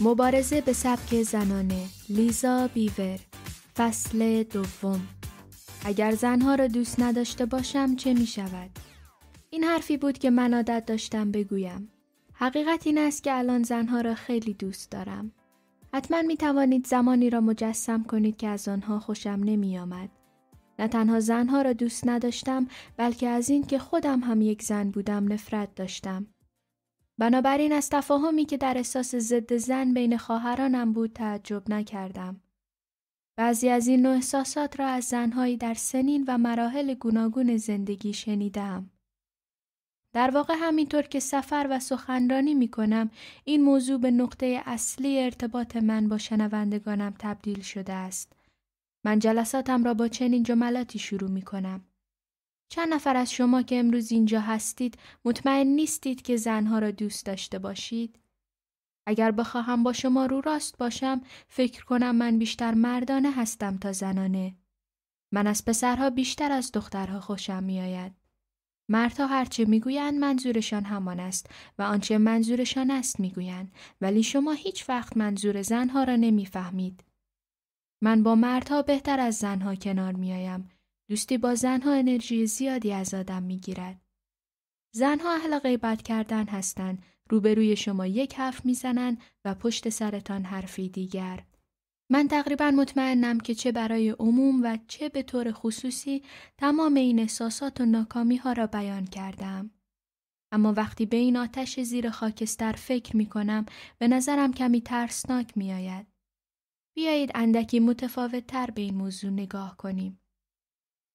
مبارزه به سبک زنانه لیزا بیور فصل دوم اگر زنها را دوست نداشته باشم چه می شود؟ این حرفی بود که من عادت داشتم بگویم. حقیقت این است که الان زنها را خیلی دوست دارم. حتما می توانید زمانی را مجسم کنید که از آنها خوشم نمی آمد. نه تنها زنها را دوست نداشتم بلکه از این که خودم هم یک زن بودم نفرت داشتم. بنابراین از تفاهمی که در احساس ضد زن بین خواهرانم بود تعجب نکردم. بعضی از این نوع احساسات را از زنهایی در سنین و مراحل گوناگون زندگی شنیدم. در واقع همینطور که سفر و سخنرانی می کنم این موضوع به نقطه اصلی ارتباط من با شنوندگانم تبدیل شده است. من جلساتم را با چنین جملاتی شروع می کنم. چند نفر از شما که امروز اینجا هستید مطمئن نیستید که زنها را دوست داشته باشید؟ اگر بخواهم با شما رو راست باشم فکر کنم من بیشتر مردانه هستم تا زنانه. من از پسرها بیشتر از دخترها خوشم میآید. مردها هرچه میگویند منظورشان همان است و آنچه منظورشان است میگویند ولی شما هیچ وقت منظور زنها را نمیفهمید. من با مردها بهتر از زنها کنار میآیم دوستی با زنها انرژی زیادی از آدم می گیرد. زنها اهل غیبت کردن هستند روبروی شما یک حرف میزنند و پشت سرتان حرفی دیگر. من تقریبا مطمئنم که چه برای عموم و چه به طور خصوصی تمام این احساسات و ناکامی ها را بیان کردم. اما وقتی به این آتش زیر خاکستر فکر می کنم به نظرم کمی ترسناک می آید. بیایید اندکی متفاوت تر به این موضوع نگاه کنیم.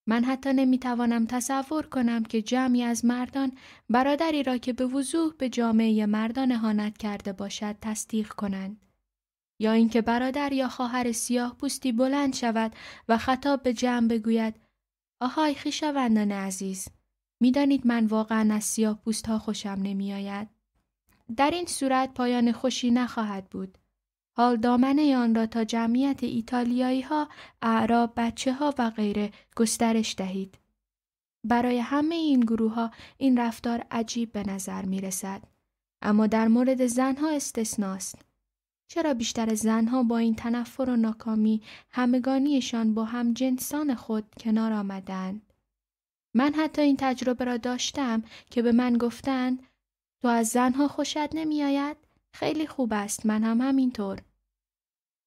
من حتی نمیتوانم تصور کنم که جمعی از مردان برادری را که به وضوح به جامعه مردان هانت کرده باشد تصدیق کنند. یا اینکه برادر یا خواهر سیاه پوستی بلند شود و خطاب به جمع بگوید آهای خیشاوندان عزیز میدانید من واقعا از سیاه پوست ها خوشم نمیآید. در این صورت پایان خوشی نخواهد بود. حال دامنه آن را تا جمعیت ایتالیایی ها، اعراب، بچه ها و غیره گسترش دهید. برای همه این گروه ها این رفتار عجیب به نظر می رسد. اما در مورد زنها استثناست. چرا بیشتر زنها با این تنفر و ناکامی همگانیشان با هم جنسان خود کنار آمدند؟ من حتی این تجربه را داشتم که به من گفتند تو از زنها خوشت نمی آید؟ خیلی خوب است من هم همینطور.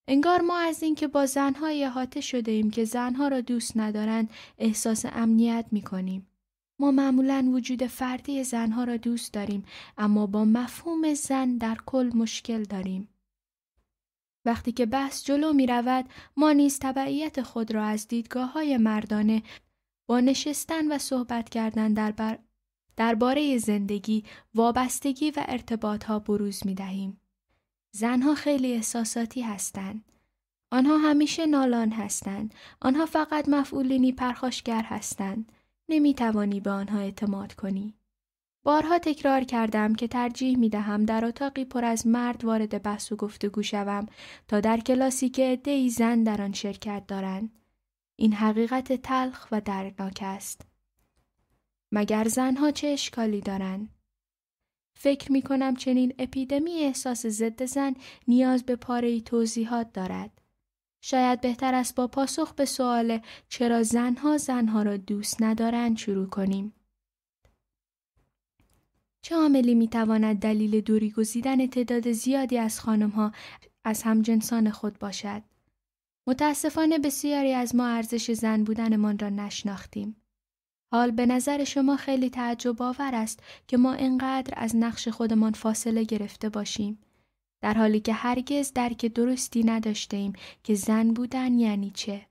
انگار ما از اینکه با زنهایی احاطه شده ایم که زنها را دوست ندارند احساس امنیت می کنیم. ما معمولا وجود فردی زنها را دوست داریم اما با مفهوم زن در کل مشکل داریم. وقتی که بحث جلو می رود ما نیز طبعیت خود را از دیدگاه های مردانه با نشستن و صحبت کردن بر درباره زندگی، وابستگی و ارتباط ها بروز می دهیم. زنها خیلی احساساتی هستند. آنها همیشه نالان هستند. آنها فقط مفعولینی پرخاشگر هستند. نمی توانی به آنها اعتماد کنی. بارها تکرار کردم که ترجیح می دهم در اتاقی پر از مرد وارد بحث و گفتگو شوم تا در کلاسی که عدهای زن در آن شرکت دارند. این حقیقت تلخ و دردناک است. مگر زنها چه اشکالی دارند؟ فکر می کنم چنین اپیدمی احساس ضد زن نیاز به پاره ای توضیحات دارد. شاید بهتر است با پاسخ به سوال چرا زنها زنها را دوست ندارند شروع کنیم. چه عاملی می تواند دلیل دوری گزیدن تعداد زیادی از خانمها از همجنسان خود باشد؟ متاسفانه بسیاری از ما ارزش زن بودنمان را نشناختیم. حال به نظر شما خیلی تعجب آور است که ما اینقدر از نقش خودمان فاصله گرفته باشیم. در حالی که هرگز درک درستی نداشته ایم که زن بودن یعنی چه؟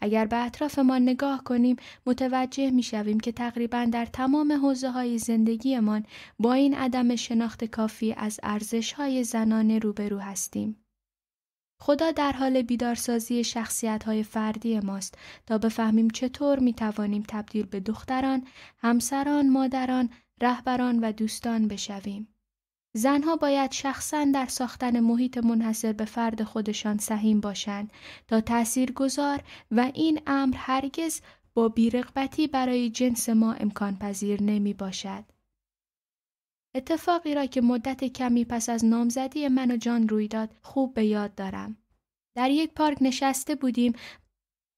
اگر به اطرافمان نگاه کنیم متوجه می شویم که تقریبا در تمام حوزه های زندگیمان با این عدم شناخت کافی از ارزش های زنانه روبرو هستیم. خدا در حال بیدارسازی شخصیت های فردی ماست تا بفهمیم چطور می توانیم تبدیل به دختران، همسران، مادران، رهبران و دوستان بشویم. زنها باید شخصا در ساختن محیط منحصر به فرد خودشان سهیم باشند تا تأثیر گذار و این امر هرگز با بیرغبتی برای جنس ما امکان پذیر نمی باشد. اتفاقی را که مدت کمی پس از نامزدی من و جان روی داد خوب به یاد دارم. در یک پارک نشسته بودیم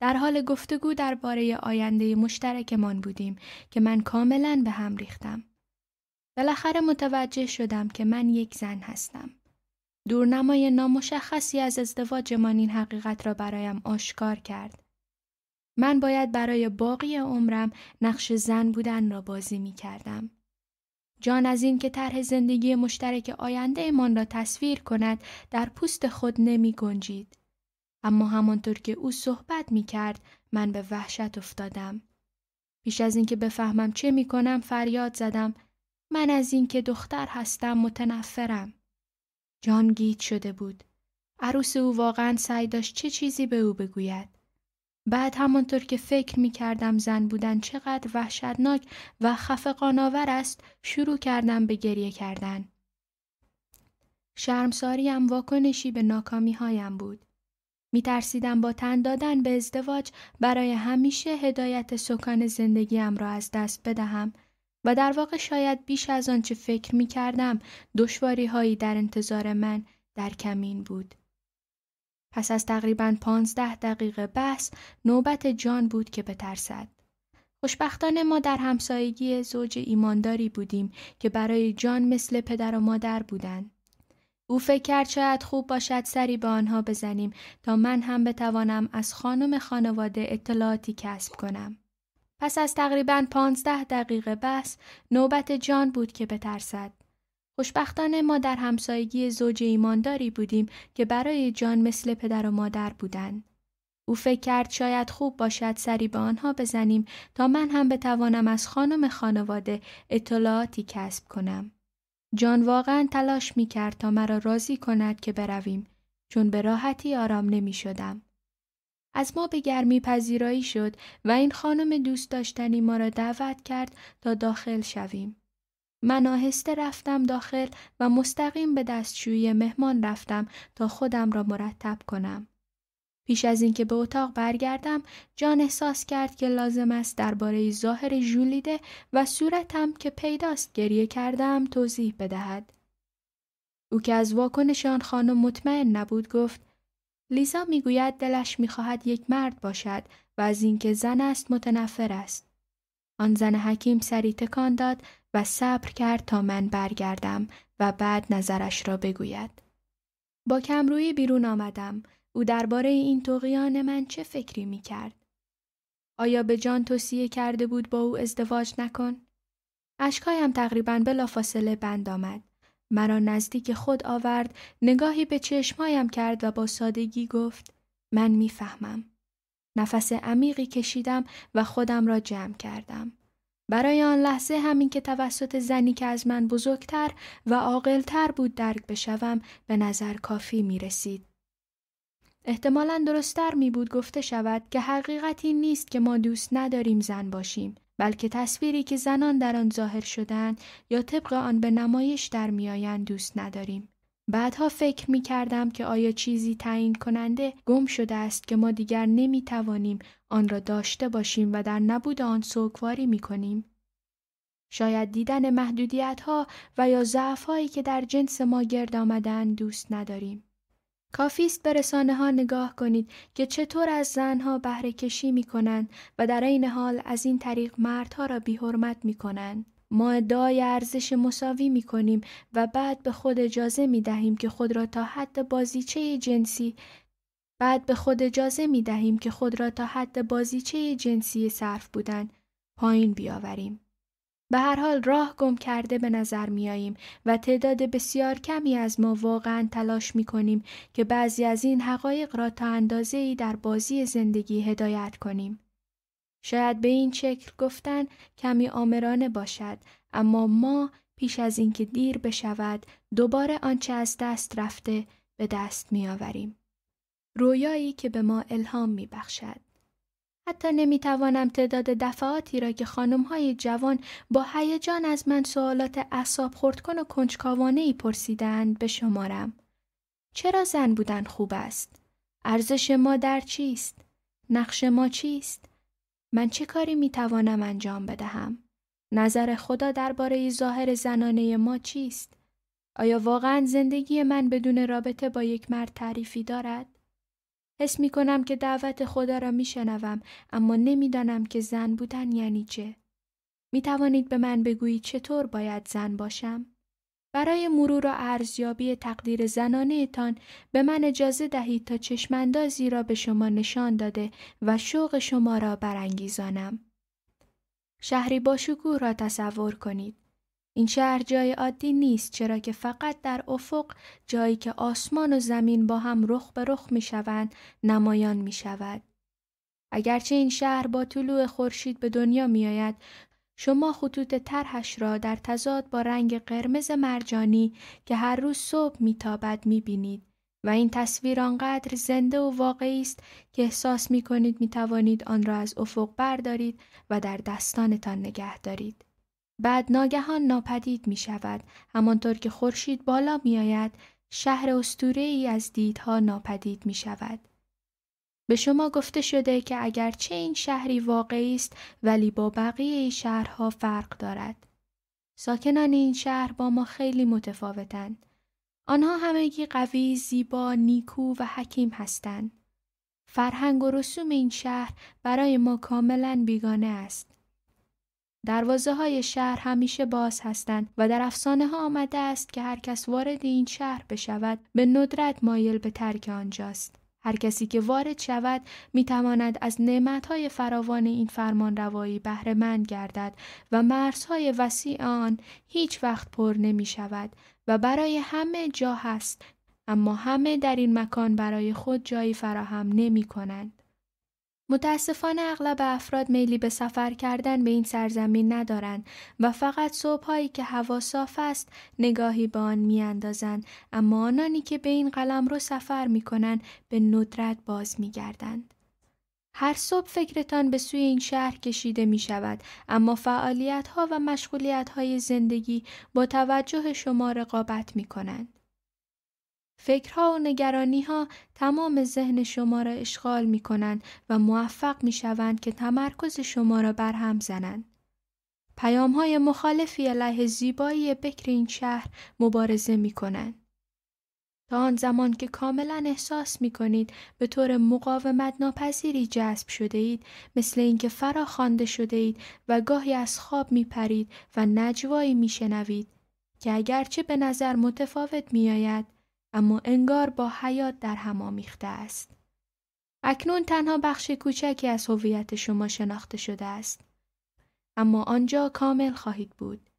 در حال گفتگو درباره آینده مشترکمان بودیم که من کاملا به هم ریختم. بالاخره متوجه شدم که من یک زن هستم. دورنمای نامشخصی از ازدواجمان این حقیقت را برایم آشکار کرد. من باید برای باقی عمرم نقش زن بودن را بازی می کردم. جان از اینکه طرح زندگی مشترک آینده آیندهمان را تصویر کند در پوست خود نمی گنجید. اما همانطور که او صحبت می کرد من به وحشت افتادم. پیش از اینکه بفهمم چه می کنم فریاد زدم من از اینکه دختر هستم متنفرم. جان گیت شده بود. عروس او واقعا سعی داشت چه چیزی به او بگوید. بعد همانطور که فکر می کردم زن بودن چقدر وحشتناک و خفقاناور است شروع کردم به گریه کردن. شرمساریم واکنشی به ناکامی هایم بود. می ترسیدم با تن دادن به ازدواج برای همیشه هدایت سکان زندگیم را از دست بدهم و در واقع شاید بیش از آنچه فکر می کردم دشواری هایی در انتظار من در کمین بود. پس از تقریبا پانزده دقیقه بحث نوبت جان بود که بترسد. خوشبختانه ما در همسایگی زوج ایمانداری بودیم که برای جان مثل پدر و مادر بودند. او فکر کرد شاید خوب باشد سری به آنها بزنیم تا من هم بتوانم از خانم خانواده اطلاعاتی کسب کنم. پس از تقریبا پانزده دقیقه بس نوبت جان بود که بترسد. خوشبختانه ما در همسایگی زوج ایمانداری بودیم که برای جان مثل پدر و مادر بودند. او فکر کرد شاید خوب باشد سری به آنها بزنیم تا من هم بتوانم از خانم خانواده اطلاعاتی کسب کنم. جان واقعا تلاش می کرد تا مرا راضی کند که برویم چون به راحتی آرام نمی شدم. از ما به گرمی پذیرایی شد و این خانم دوست داشتنی ما را دعوت کرد تا داخل شویم. من آهسته رفتم داخل و مستقیم به دستشویی مهمان رفتم تا خودم را مرتب کنم. پیش از اینکه به اتاق برگردم جان احساس کرد که لازم است درباره ظاهر ژولیده و صورتم که پیداست گریه کردم توضیح بدهد او که از واکنش آن خانم مطمئن نبود گفت لیزا میگوید دلش میخواهد یک مرد باشد و از اینکه زن است متنفر است آن زن حکیم سری تکان داد و صبر کرد تا من برگردم و بعد نظرش را بگوید. با کمرویی بیرون آمدم. او درباره این توقیان من چه فکری می کرد؟ آیا به جان توصیه کرده بود با او ازدواج نکن؟ اشکهایم تقریبا بلافاصله بند آمد. مرا نزدیک خود آورد، نگاهی به چشمایم کرد و با سادگی گفت من میفهمم. نفس عمیقی کشیدم و خودم را جمع کردم. برای آن لحظه همین که توسط زنی که از من بزرگتر و عاقلتر بود درک بشوم به نظر کافی می رسید. احتمالا درستتر می بود گفته شود که حقیقتی نیست که ما دوست نداریم زن باشیم بلکه تصویری که زنان در آن ظاهر شدن یا طبق آن به نمایش در میآیند دوست نداریم. بعدها فکر می کردم که آیا چیزی تعیین کننده گم شده است که ما دیگر نمی توانیم آن را داشته باشیم و در نبود آن سوکواری می کنیم. شاید دیدن محدودیت ها و یا ضعف هایی که در جنس ما گرد آمدن دوست نداریم. کافیست به رسانه ها نگاه کنید که چطور از زنها بهره کشی می کنند و در این حال از این طریق مردها را حرمت می کنند. ما ادعای ارزش مساوی می کنیم و بعد به خود اجازه می دهیم که خود را تا حد بازیچه جنسی بعد به خود اجازه می دهیم که خود را تا حد بازیچه جنسی صرف بودن پایین بیاوریم. به هر حال راه گم کرده به نظر می آییم و تعداد بسیار کمی از ما واقعا تلاش می کنیم که بعضی از این حقایق را تا اندازه ای در بازی زندگی هدایت کنیم. شاید به این شکل گفتن کمی آمرانه باشد اما ما پیش از اینکه دیر بشود دوباره آنچه از دست رفته به دست آوریم. رویایی که به ما الهام می بخشد. حتی نمی توانم تعداد دفعاتی را که خانم های جوان با هیجان از من سوالات اصاب کن و کنجکاوانه ای پرسیدند بشمارم. چرا زن بودن خوب است؟ ارزش ما در چیست؟ نقش ما چیست؟ من چه کاری می توانم انجام بدهم؟ نظر خدا درباره ظاهر زنانه ما چیست؟ آیا واقعا زندگی من بدون رابطه با یک مرد تعریفی دارد؟ حس می کنم که دعوت خدا را می شنوم اما نمیدانم که زن بودن یعنی چه؟ می توانید به من بگویید چطور باید زن باشم؟ برای مرور و ارزیابی تقدیر زنانه تان به من اجازه دهید تا چشمندازی را به شما نشان داده و شوق شما را برانگیزانم. شهری با شکوه را تصور کنید. این شهر جای عادی نیست چرا که فقط در افق جایی که آسمان و زمین با هم رخ به رخ می شوند نمایان می شود. اگرچه این شهر با طلوع خورشید به دنیا می آید شما خطوط طرحش را در تضاد با رنگ قرمز مرجانی که هر روز صبح میتابد میبینید و این تصویر آنقدر زنده و واقعی است که احساس می کنید می توانید آن را از افق بردارید و در دستانتان نگه دارید. بعد ناگهان ناپدید می شود همانطور که خورشید بالا می آید شهر استوره از دیدها ناپدید می شود. به شما گفته شده که اگرچه این شهری واقعی است ولی با بقیه شهرها فرق دارد. ساکنان این شهر با ما خیلی متفاوتند. آنها همگی قوی، زیبا، نیکو و حکیم هستند. فرهنگ و رسوم این شهر برای ما کاملا بیگانه است. دروازه های شهر همیشه باز هستند و در افسانه ها آمده است که هر کس وارد این شهر بشود به ندرت مایل به ترک آنجاست. هر کسی که وارد شود می تواند از های فراوان این فرمان روایی بهرمند گردد و مرزهای وسیع آن هیچ وقت پر نمی شود و برای همه جا هست اما همه در این مکان برای خود جایی فراهم نمی کنند. متاسفانه اغلب افراد میلی به سفر کردن به این سرزمین ندارند و فقط صبحهایی که هوا صاف است نگاهی به آن میاندازند اما آنانی که به این قلم رو سفر میکنند به ندرت باز میگردند هر صبح فکرتان به سوی این شهر کشیده می شود اما فعالیت ها و مشغولیت های زندگی با توجه شما رقابت می کنند. فکرها و نگرانیها تمام ذهن شما را اشغال می کنند و موفق می شوند که تمرکز شما را برهم زنند. پیام های مخالفی علیه زیبایی بکر این شهر مبارزه می کنند. تا آن زمان که کاملا احساس می کنید به طور مقاومت ناپذیری جذب شده اید مثل اینکه فرا خوانده شده اید و گاهی از خواب می پرید و نجوایی می شنوید که اگرچه به نظر متفاوت می آید اما انگار با حیات در هم آمیخته است. اکنون تنها بخش کوچکی از هویت شما شناخته شده است. اما آنجا کامل خواهید بود.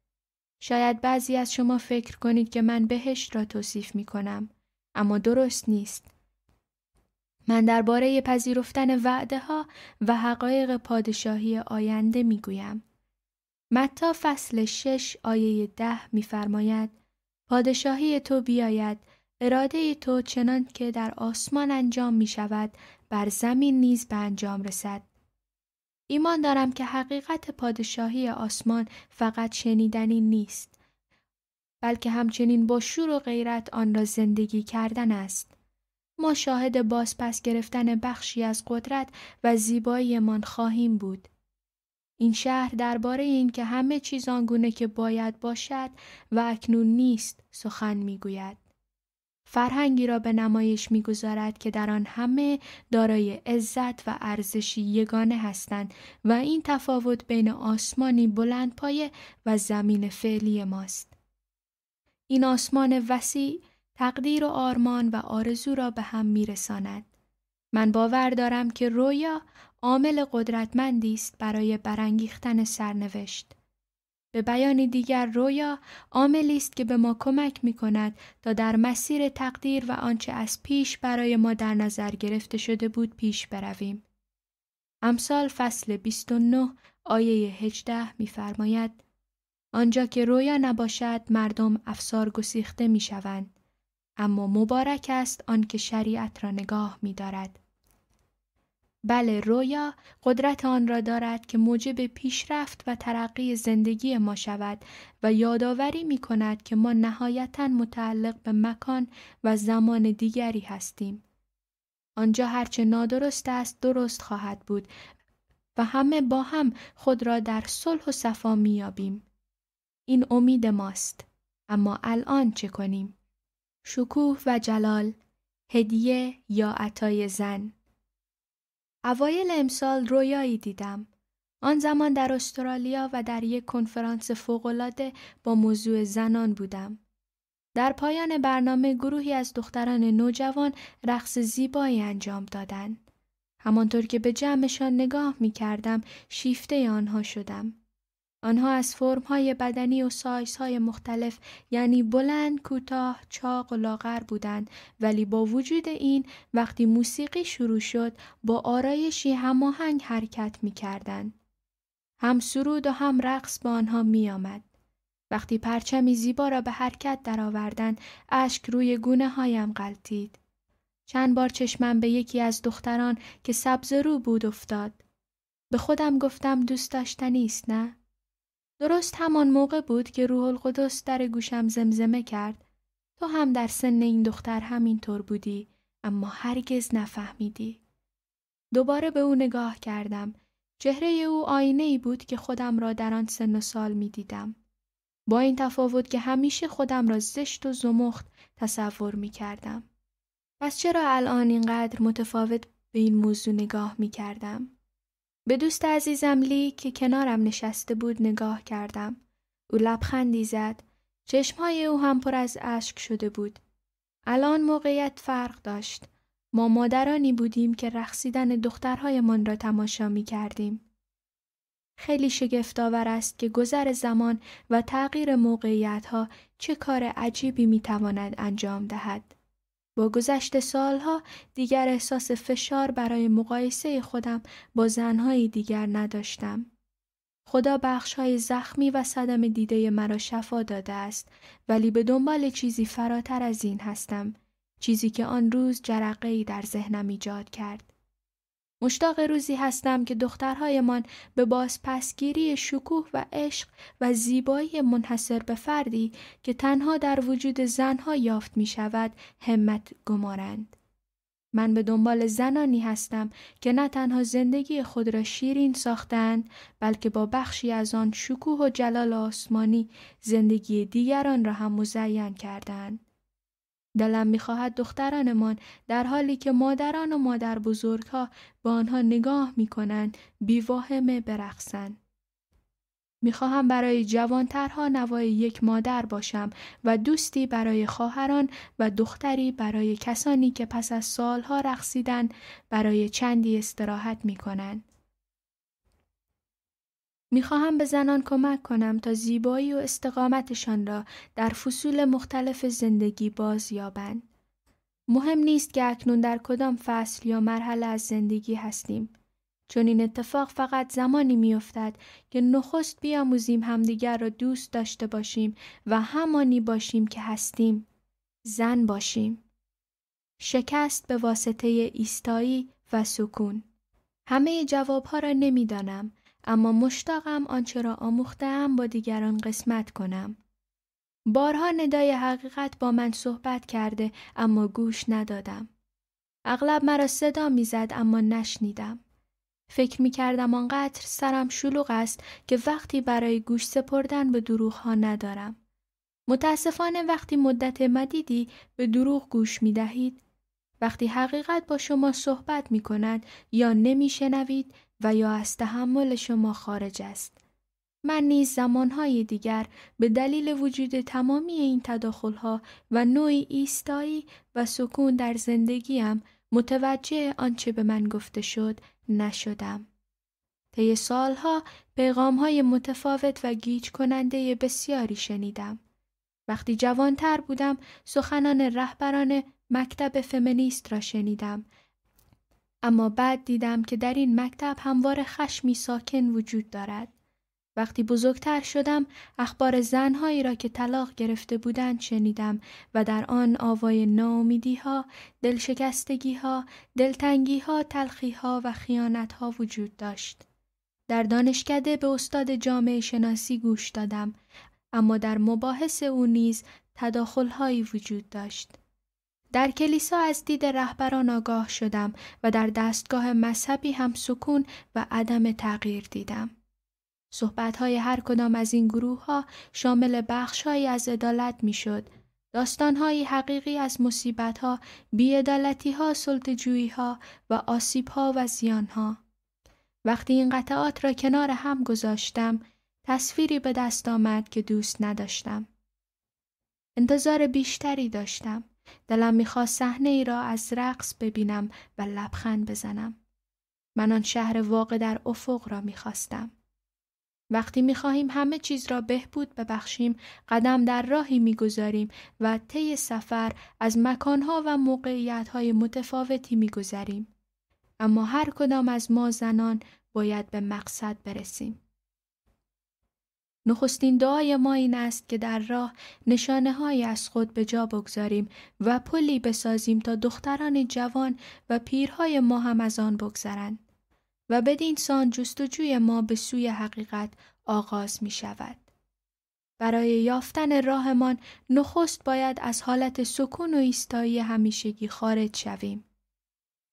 شاید بعضی از شما فکر کنید که من بهشت را توصیف می کنم. اما درست نیست. من درباره پذیرفتن وعده ها و حقایق پادشاهی آینده می گویم. متا فصل شش آیه می فرماید پادشاهی تو بیاید اراده تو چنان که در آسمان انجام می شود بر زمین نیز به انجام رسد. ایمان دارم که حقیقت پادشاهی آسمان فقط شنیدنی نیست بلکه همچنین با شور و غیرت آن را زندگی کردن است. ما شاهد بازپس پس گرفتن بخشی از قدرت و زیباییمان خواهیم بود. این شهر درباره این که همه چیز آنگونه که باید باشد و اکنون نیست سخن گوید. فرهنگی را به نمایش میگذارد که در آن همه دارای عزت و ارزشی یگانه هستند و این تفاوت بین آسمانی بلند پایه و زمین فعلی ماست. این آسمان وسیع تقدیر و آرمان و آرزو را به هم میرساند. من باور دارم که رویا عامل قدرتمندی است برای برانگیختن سرنوشت. به بیان دیگر رویا عاملی است که به ما کمک می کند تا در مسیر تقدیر و آنچه از پیش برای ما در نظر گرفته شده بود پیش برویم. امثال فصل 29 آیه 18 میفرماید آنجا که رویا نباشد مردم افسار گسیخته می شوند. اما مبارک است آن که شریعت را نگاه می دارد. بله رویا قدرت آن را دارد که موجب پیشرفت و ترقی زندگی ما شود و یادآوری می کند که ما نهایتا متعلق به مکان و زمان دیگری هستیم. آنجا هرچه نادرست است درست خواهد بود و همه با هم خود را در صلح و صفا میابیم. این امید ماست. اما الان چه کنیم؟ شکوه و جلال هدیه یا عطای زن اوایل امسال رویایی دیدم. آن زمان در استرالیا و در یک کنفرانس فوقالعاده با موضوع زنان بودم. در پایان برنامه گروهی از دختران نوجوان رقص زیبایی انجام دادند. همانطور که به جمعشان نگاه می کردم شیفته آنها شدم. آنها از فرمهای بدنی و سایزهای مختلف یعنی بلند، کوتاه، چاق و لاغر بودند ولی با وجود این وقتی موسیقی شروع شد با آرایشی هماهنگ حرکت می کردن. هم سرود و هم رقص به آنها می آمد. وقتی پرچمی زیبا را به حرکت درآوردند اشک روی گونه هایم قلتید. چند بار چشمم به یکی از دختران که سبز رو بود افتاد. به خودم گفتم دوست داشتنی است نه؟ درست همان موقع بود که روح القدس در گوشم زمزمه کرد تو هم در سن این دختر همینطور بودی اما هرگز نفهمیدی دوباره به او نگاه کردم چهره او آینه ای بود که خودم را در آن سن و سال می دیدم. با این تفاوت که همیشه خودم را زشت و زمخت تصور می کردم. پس چرا الان اینقدر متفاوت به این موضوع نگاه می کردم؟ به دوست عزیزم لی که کنارم نشسته بود نگاه کردم. او لبخندی زد. چشمهای او هم پر از اشک شده بود. الان موقعیت فرق داشت. ما مادرانی بودیم که رقصیدن دخترهایمان را تماشا می کردیم. خیلی شگفتآور است که گذر زمان و تغییر موقعیت ها چه کار عجیبی می تواند انجام دهد. با گذشت سالها دیگر احساس فشار برای مقایسه خودم با زنهای دیگر نداشتم. خدا بخش های زخمی و صدم دیده مرا شفا داده است ولی به دنبال چیزی فراتر از این هستم چیزی که آن روز جرقه ای در ذهنم ایجاد کرد مشتاق روزی هستم که دخترهایمان به بازپسگیری شکوه و عشق و زیبایی منحصر به فردی که تنها در وجود زنها یافت می شود همت گمارند. من به دنبال زنانی هستم که نه تنها زندگی خود را شیرین ساختند بلکه با بخشی از آن شکوه و جلال آسمانی زندگی دیگران را هم مزین کردند. دلم میخواهد دخترانمان در حالی که مادران و مادر ها به آنها نگاه میکنند بیواهمه برقصند. میخواهم برای جوانترها نوای یک مادر باشم و دوستی برای خواهران و دختری برای کسانی که پس از سالها رقصیدن برای چندی استراحت میکنند. میخواهم به زنان کمک کنم تا زیبایی و استقامتشان را در فصول مختلف زندگی باز یابند. مهم نیست که اکنون در کدام فصل یا مرحله از زندگی هستیم. چون این اتفاق فقط زمانی میافتد که نخست بیاموزیم همدیگر را دوست داشته باشیم و همانی باشیم که هستیم. زن باشیم. شکست به واسطه ایستایی و سکون. همه جوابها را نمیدانم اما مشتاقم آنچه را آموختم با دیگران قسمت کنم. بارها ندای حقیقت با من صحبت کرده اما گوش ندادم. اغلب مرا صدا میزد اما نشنیدم. فکر می کردم آنقدر سرم شلوغ است که وقتی برای گوش سپردن به دروغ ها ندارم. متاسفانه وقتی مدت مدیدی به دروغ گوش می دهید، وقتی حقیقت با شما صحبت می کند یا نمی شنوید و یا از تحمل شما خارج است. من نیز زمانهای دیگر به دلیل وجود تمامی این تداخلها و نوعی ایستایی و سکون در زندگیم متوجه آنچه به من گفته شد نشدم. طی سالها پیغامهای متفاوت و گیج کننده بسیاری شنیدم. وقتی جوانتر بودم سخنان رهبران مکتب فمینیست را شنیدم اما بعد دیدم که در این مکتب هموار خشمی ساکن وجود دارد. وقتی بزرگتر شدم اخبار زنهایی را که طلاق گرفته بودند شنیدم و در آن آوای ناامیدی ها، دلشکستگی ها، دلتنگی ها، تلخی ها و خیانت ها وجود داشت. در دانشکده به استاد جامعه شناسی گوش دادم اما در مباحث او نیز تداخل هایی وجود داشت. در کلیسا از دید رهبران آگاه شدم و در دستگاه مذهبی هم سکون و عدم تغییر دیدم. صحبت های هر کدام از این گروه ها شامل بخشهایی از عدالت شد. داستان های حقیقی از مصیبت ها، بیدالتی ها، ها و آسیب ها و زیان ها. وقتی این قطعات را کنار هم گذاشتم، تصویری به دست آمد که دوست نداشتم. انتظار بیشتری داشتم. دلم میخواست صحنه ای را از رقص ببینم و لبخند بزنم. من آن شهر واقع در افق را میخواستم. وقتی میخواهیم همه چیز را بهبود ببخشیم قدم در راهی میگذاریم و طی سفر از مکانها و موقعیتهای متفاوتی میگذاریم اما هر کدام از ما زنان باید به مقصد برسیم نخستین دعای ما این است که در راه نشانه های از خود به جا بگذاریم و پلی بسازیم تا دختران جوان و پیرهای ما هم از آن بگذرند و بدین سان جستجوی ما به سوی حقیقت آغاز می شود. برای یافتن راهمان نخست باید از حالت سکون و ایستایی همیشگی خارج شویم.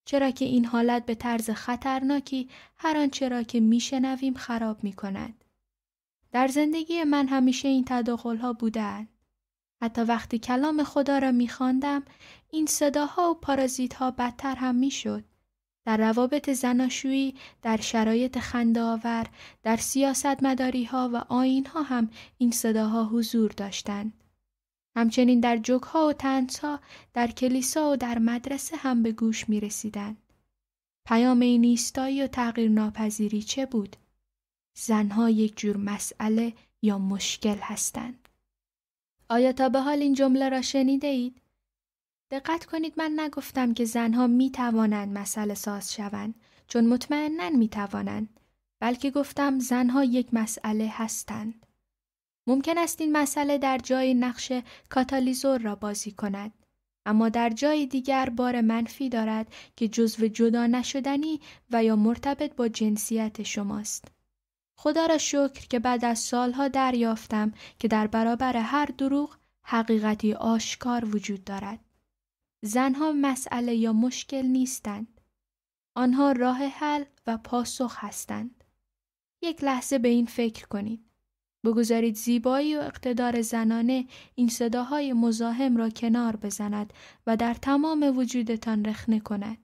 چرا که این حالت به طرز خطرناکی هر آنچه را که میشنویم خراب می کند. در زندگی من همیشه این تداخل ها بودن. حتی وقتی کلام خدا را میخواندم این صداها و پارازیت ها بدتر هم شد. در روابط زناشویی، در شرایط آور، در سیاست مداری ها و آین ها هم این صداها حضور داشتند. همچنین در جگها ها و تنس ها، در کلیسا و در مدرسه هم به گوش می رسیدن. پیام این ایستایی و تغییر ناپذیری چه بود؟ زنها یک جور مسئله یا مشکل هستند. آیا تا به حال این جمله را شنیده اید؟ دقت کنید من نگفتم که زنها می توانند مسئله ساز شوند چون مطمئنا می توانند بلکه گفتم زنها یک مسئله هستند. ممکن است این مسئله در جای نقش کاتالیزور را بازی کند. اما در جای دیگر بار منفی دارد که جزو جدا نشدنی و یا مرتبط با جنسیت شماست. خدا را شکر که بعد از سالها دریافتم که در برابر هر دروغ حقیقتی آشکار وجود دارد. زنها مسئله یا مشکل نیستند. آنها راه حل و پاسخ هستند. یک لحظه به این فکر کنید. بگذارید زیبایی و اقتدار زنانه این صداهای مزاحم را کنار بزند و در تمام وجودتان رخنه کند.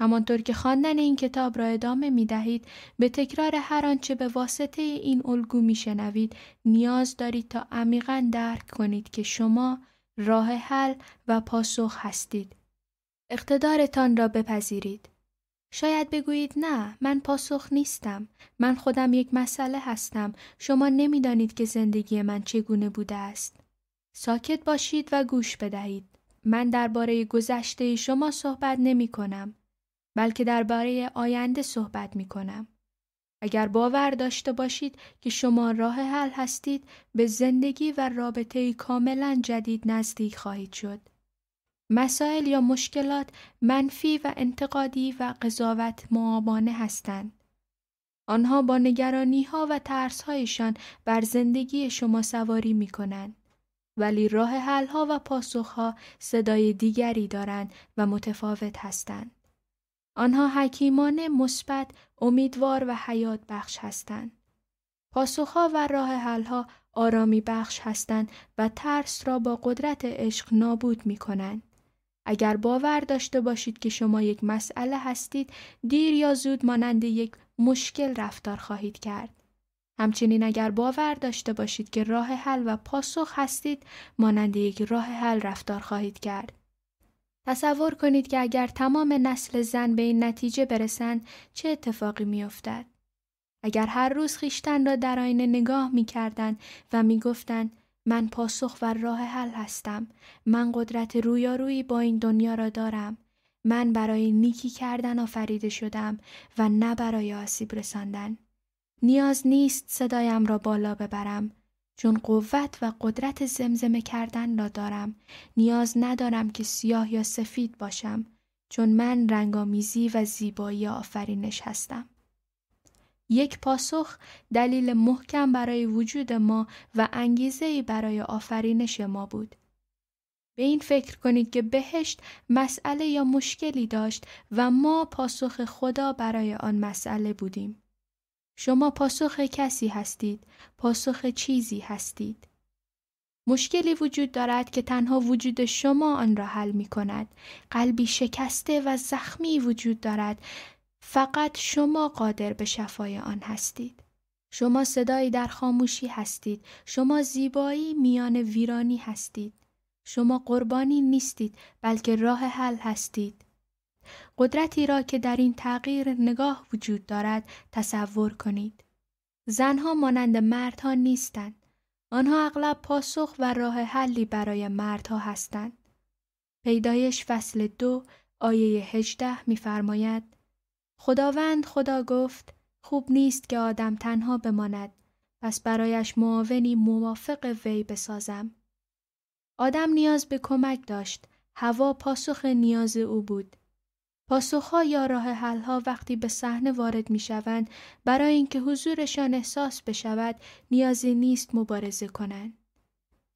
همانطور که خواندن این کتاب را ادامه می دهید به تکرار هر آنچه به واسطه این الگو می شنوید نیاز دارید تا عمیقا درک کنید که شما راه حل و پاسخ هستید. اقتدارتان را بپذیرید. شاید بگویید نه من پاسخ نیستم من خودم یک مسئله هستم شما نمیدانید که زندگی من چگونه بوده است ساکت باشید و گوش بدهید من درباره گذشته شما صحبت نمی کنم بلکه درباره آینده صحبت می کنم. اگر باور داشته باشید که شما راه حل هستید به زندگی و رابطه کاملا جدید نزدیک خواهید شد. مسائل یا مشکلات منفی و انتقادی و قضاوت معابانه هستند. آنها با نگرانی ها و ترس هایشان بر زندگی شما سواری می کنند. ولی راه حل ها و پاسخ ها صدای دیگری دارند و متفاوت هستند. آنها حکیمانه مثبت امیدوار و حیات بخش هستند پاسخها و راه حلها آرامی بخش هستند و ترس را با قدرت عشق نابود می کنند. اگر باور داشته باشید که شما یک مسئله هستید دیر یا زود مانند یک مشکل رفتار خواهید کرد. همچنین اگر باور داشته باشید که راه حل و پاسخ هستید مانند یک راه حل رفتار خواهید کرد. تصور کنید که اگر تمام نسل زن به این نتیجه برسند چه اتفاقی میافتد اگر هر روز خیشتن را در آینه نگاه میکردند و میگفتند من پاسخ و راه حل هستم من قدرت رویارویی با این دنیا را دارم من برای نیکی کردن آفریده شدم و نه برای آسیب رساندن نیاز نیست صدایم را بالا ببرم چون قوت و قدرت زمزمه کردن را دارم نیاز ندارم که سیاه یا سفید باشم چون من رنگامیزی و زیبایی آفرینش هستم یک پاسخ دلیل محکم برای وجود ما و انگیزه برای آفرینش ما بود به این فکر کنید که بهشت مسئله یا مشکلی داشت و ما پاسخ خدا برای آن مسئله بودیم شما پاسخ کسی هستید، پاسخ چیزی هستید. مشکلی وجود دارد که تنها وجود شما آن را حل می کند. قلبی شکسته و زخمی وجود دارد. فقط شما قادر به شفای آن هستید. شما صدایی در خاموشی هستید. شما زیبایی میان ویرانی هستید. شما قربانی نیستید بلکه راه حل هستید. قدرتی را که در این تغییر نگاه وجود دارد تصور کنید. زنها مانند مردها نیستند. آنها اغلب پاسخ و راه حلی برای مردها هستند. پیدایش فصل دو آیه هجده میفرماید خداوند خدا گفت خوب نیست که آدم تنها بماند پس برایش معاونی موافق وی بسازم. آدم نیاز به کمک داشت. هوا پاسخ نیاز او بود. پاسخها یا راه حلها وقتی به صحنه وارد می شوند برای اینکه حضورشان احساس بشود نیازی نیست مبارزه کنند.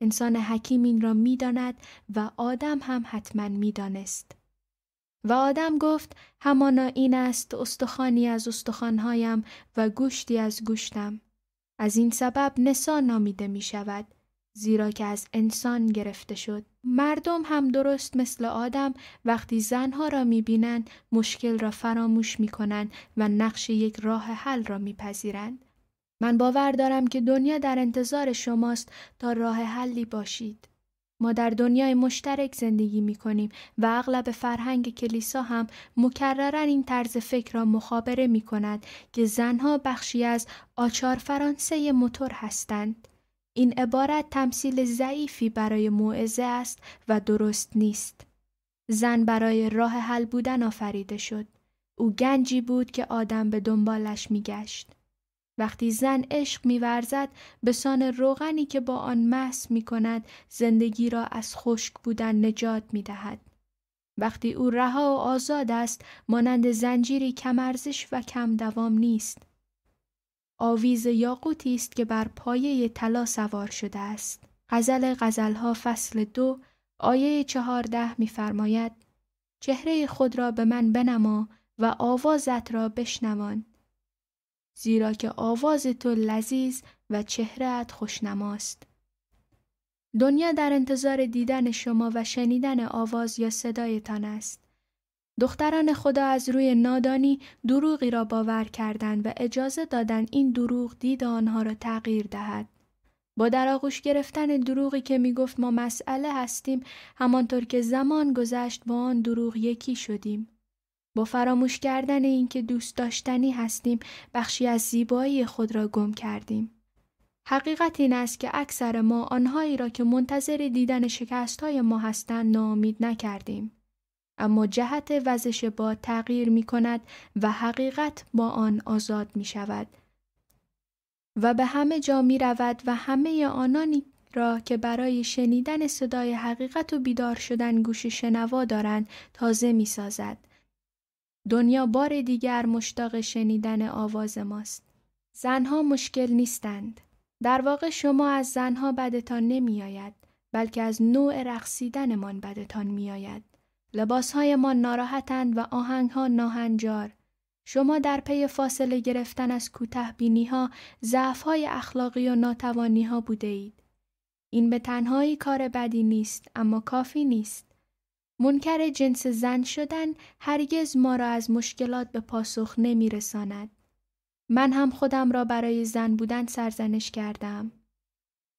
انسان حکیم این را داند و آدم هم حتما دانست. و آدم گفت همانا این است استخوانی از استخانهایم و گوشتی از گوشتم. از این سبب نسا نامیده می شود زیرا که از انسان گرفته شد. مردم هم درست مثل آدم وقتی زنها را میبینند مشکل را فراموش کنند و نقش یک راه حل را میپذیرند. من باور دارم که دنیا در انتظار شماست تا راه حلی باشید. ما در دنیای مشترک زندگی می کنیم و اغلب فرهنگ کلیسا هم مکررن این طرز فکر را مخابره می کند که زنها بخشی از آچار فرانسه موتور هستند. این عبارت تمثیل ضعیفی برای موعظه است و درست نیست. زن برای راه حل بودن آفریده شد. او گنجی بود که آدم به دنبالش میگشت. وقتی زن عشق میورزد به سان روغنی که با آن محس می کند زندگی را از خشک بودن نجات می دهد. وقتی او رها و آزاد است مانند زنجیری کم و کم دوام نیست. آویز یاقوتی است که بر پایه طلا سوار شده است. غزل غزلها فصل دو آیه چهارده میفرماید چهره خود را به من بنما و آوازت را بشنوان زیرا که آواز تو لذیذ و چهرهت خوشنماست دنیا در انتظار دیدن شما و شنیدن آواز یا صدایتان است دختران خدا از روی نادانی دروغی را باور کردند و اجازه دادند این دروغ دید آنها را تغییر دهد. با در آغوش گرفتن دروغی که می گفت ما مسئله هستیم همانطور که زمان گذشت با آن دروغ یکی شدیم. با فراموش کردن اینکه دوست داشتنی هستیم بخشی از زیبایی خود را گم کردیم. حقیقت این است که اکثر ما آنهایی را که منتظر دیدن شکست های ما هستند نامید نکردیم. اما جهت وزش باد تغییر می کند و حقیقت با آن آزاد می شود و به همه جا می رود و همه آنانی را که برای شنیدن صدای حقیقت و بیدار شدن گوش شنوا دارند تازه می سازد. دنیا بار دیگر مشتاق شنیدن آواز ماست. زنها مشکل نیستند. در واقع شما از زنها بدتان نمی آید بلکه از نوع رقصیدنمان بدتان می آید. ما ناراحتند و ها ناهنجار. شما در پی فاصله گرفتن از کوته بینی ها ضعف های اخلاقی و ناتوانی ها بوده اید. این به تنهایی کار بدی نیست اما کافی نیست. منکر جنس زن شدن هرگز ما را از مشکلات به پاسخ نمی رساند. من هم خودم را برای زن بودن سرزنش کردم.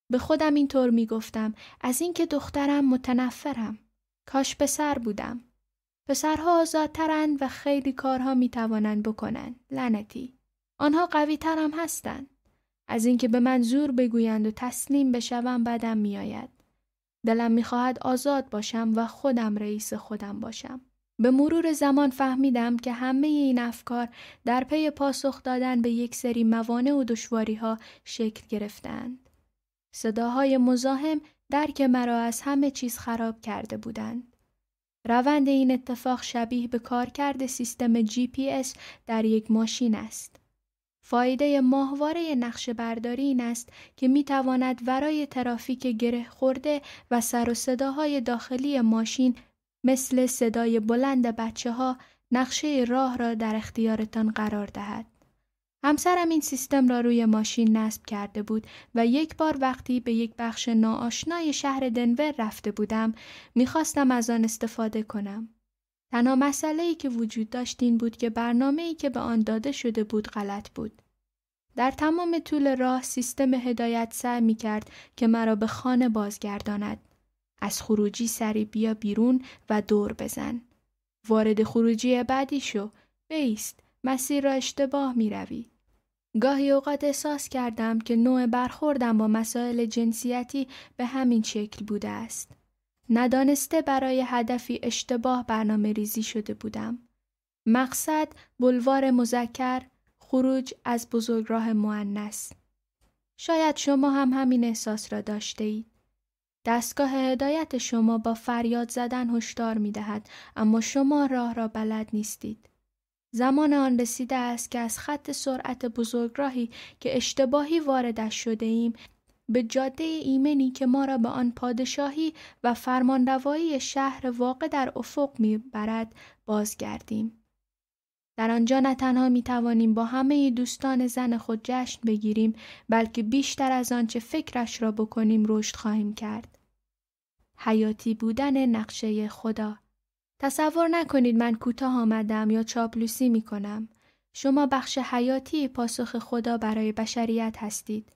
به خودم اینطور می گفتم از اینکه دخترم متنفرم. کاش پسر بودم. پسرها آزادترند و خیلی کارها توانند بکنند. لنتی. آنها قوی تر هم هستند. از اینکه به من زور بگویند و تسلیم بشوم بدم میآید. دلم میخواهد آزاد باشم و خودم رئیس خودم باشم. به مرور زمان فهمیدم که همه این افکار در پی پاسخ دادن به یک سری موانع و دشواری ها شکل گرفتند. صداهای مزاحم درک مرا از همه چیز خراب کرده بودند. روند این اتفاق شبیه به کار کرده سیستم جی پی اس در یک ماشین است. فایده ماهواره نقشه برداری این است که می تواند ورای ترافیک گره خورده و سر و صداهای داخلی ماشین مثل صدای بلند بچه ها نقشه راه را در اختیارتان قرار دهد. همسرم این سیستم را روی ماشین نصب کرده بود و یک بار وقتی به یک بخش ناآشنای شهر دنور رفته بودم میخواستم از آن استفاده کنم. تنها مسئله ای که وجود داشت این بود که برنامه ای که به آن داده شده بود غلط بود. در تمام طول راه سیستم هدایت سعی می کرد که مرا به خانه بازگرداند. از خروجی سری بیا بیرون و دور بزن. وارد خروجی بعدی شو. بیست. مسیر را اشتباه می روی. گاهی اوقات احساس کردم که نوع برخوردم با مسائل جنسیتی به همین شکل بوده است. ندانسته برای هدفی اشتباه برنامه ریزی شده بودم. مقصد بلوار مزکر خروج از بزرگراه معنس. شاید شما هم همین احساس را داشته اید. دستگاه هدایت شما با فریاد زدن هشدار می دهد اما شما راه را بلد نیستید. زمان آن رسیده است که از خط سرعت بزرگراهی که اشتباهی واردش شده ایم به جاده ایمنی که ما را به آن پادشاهی و فرمانروایی شهر واقع در افق برد بازگردیم. در آنجا نه تنها می توانیم با همه دوستان زن خود جشن بگیریم بلکه بیشتر از آنچه فکرش را بکنیم رشد خواهیم کرد. حیاتی بودن نقشه خدا تصور نکنید من کوتاه آمدم یا چاپلوسی می کنم. شما بخش حیاتی پاسخ خدا برای بشریت هستید.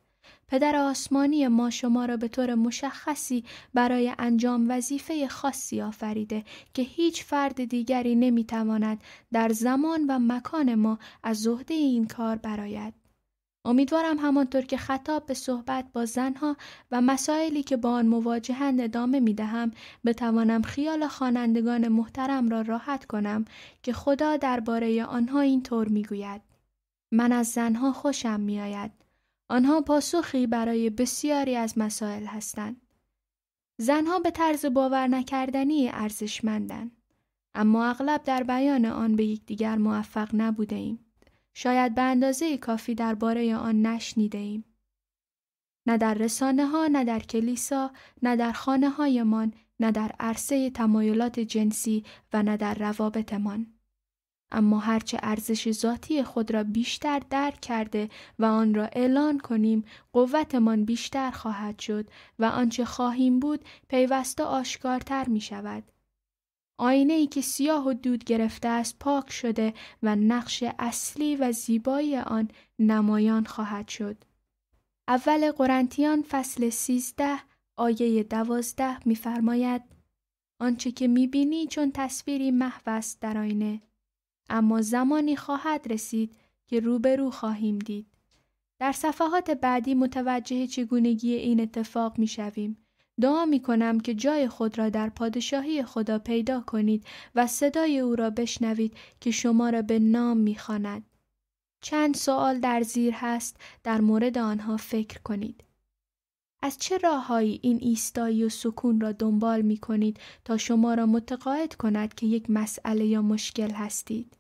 پدر آسمانی ما شما را به طور مشخصی برای انجام وظیفه خاصی آفریده که هیچ فرد دیگری نمیتواند در زمان و مکان ما از زهده این کار برایت. امیدوارم همانطور که خطاب به صحبت با زنها و مسائلی که با آن مواجهند ادامه می دهم بتوانم خیال خوانندگان محترم را راحت کنم که خدا درباره آنها اینطور می گوید. من از زنها خوشم می آید. آنها پاسخی برای بسیاری از مسائل هستند. زنها به طرز باور نکردنی ارزشمندند. اما اغلب در بیان آن به یکدیگر موفق نبوده ایم. شاید به اندازه کافی درباره آن نشنیده ایم. نه در رسانه ها، نه در کلیسا، نه در خانه هایمان، نه در عرصه تمایلات جنسی و نه در روابطمان. اما هرچه ارزش ذاتی خود را بیشتر درک کرده و آن را اعلان کنیم قوتمان بیشتر خواهد شد و آنچه خواهیم بود پیوسته آشکارتر می شود آینه ای که سیاه و دود گرفته است پاک شده و نقش اصلی و زیبایی آن نمایان خواهد شد. اول قرنتیان فصل 13 آیه 12 می‌فرماید آنچه که می‌بینی چون تصویری محو است در آینه اما زمانی خواهد رسید که روبرو خواهیم دید. در صفحات بعدی متوجه چگونگی این اتفاق می‌شویم. دعا می کنم که جای خود را در پادشاهی خدا پیدا کنید و صدای او را بشنوید که شما را به نام می خاند. چند سوال در زیر هست در مورد آنها فکر کنید. از چه راههایی این ایستایی و سکون را دنبال می کنید تا شما را متقاعد کند که یک مسئله یا مشکل هستید؟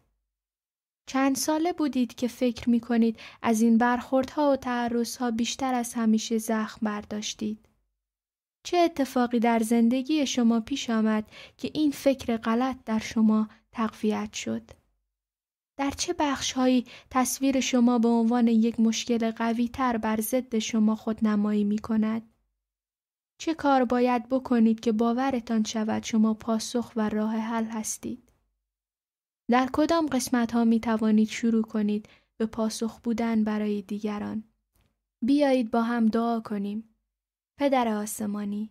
چند ساله بودید که فکر می کنید از این برخوردها و تعرضها بیشتر از همیشه زخم برداشتید؟ چه اتفاقی در زندگی شما پیش آمد که این فکر غلط در شما تقویت شد؟ در چه بخش هایی تصویر شما به عنوان یک مشکل قوی تر بر ضد شما نمایی می کند؟ چه کار باید بکنید که باورتان شود شما پاسخ و راه حل هستید؟ در کدام قسمت ها می توانید شروع کنید به پاسخ بودن برای دیگران؟ بیایید با هم دعا کنیم. پدر آسمانی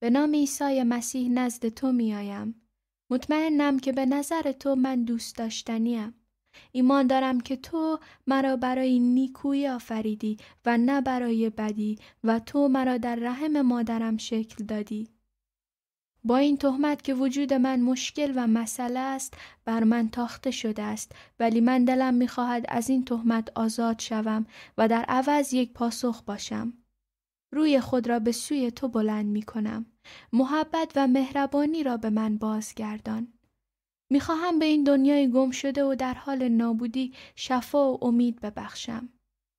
به نام عیسی مسیح نزد تو میآیم مطمئنم که به نظر تو من دوست داشتنیم ایمان دارم که تو مرا برای نیکویی آفریدی و نه برای بدی و تو مرا در رحم مادرم شکل دادی با این تهمت که وجود من مشکل و مسئله است بر من تاخته شده است ولی من دلم میخواهد از این تهمت آزاد شوم و در عوض یک پاسخ باشم روی خود را به سوی تو بلند می کنم. محبت و مهربانی را به من بازگردان. خواهم به این دنیای گم شده و در حال نابودی شفا و امید ببخشم.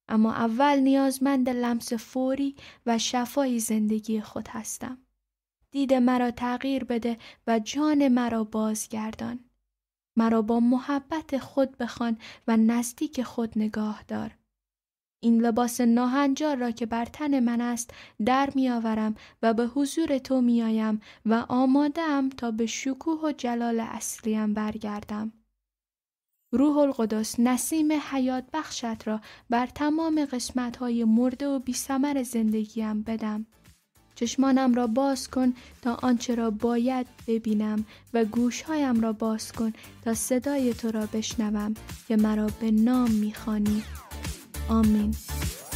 اما اول نیازمند لمس فوری و شفای زندگی خود هستم. دید مرا تغییر بده و جان مرا بازگردان. مرا با محبت خود بخوان و نزدیک خود نگاه دار این لباس ناهنجار را که بر تن من است در آورم و به حضور تو آیم و آمادم تا به شکوه و جلال اصلیم برگردم. روح القدس نسیم حیات بخشت را بر تمام قسمت های مرده و بی سمر زندگیم بدم. چشمانم را باز کن تا آنچه را باید ببینم و گوشهایم را باز کن تا صدای تو را بشنوم که مرا به نام میخوانی Amen.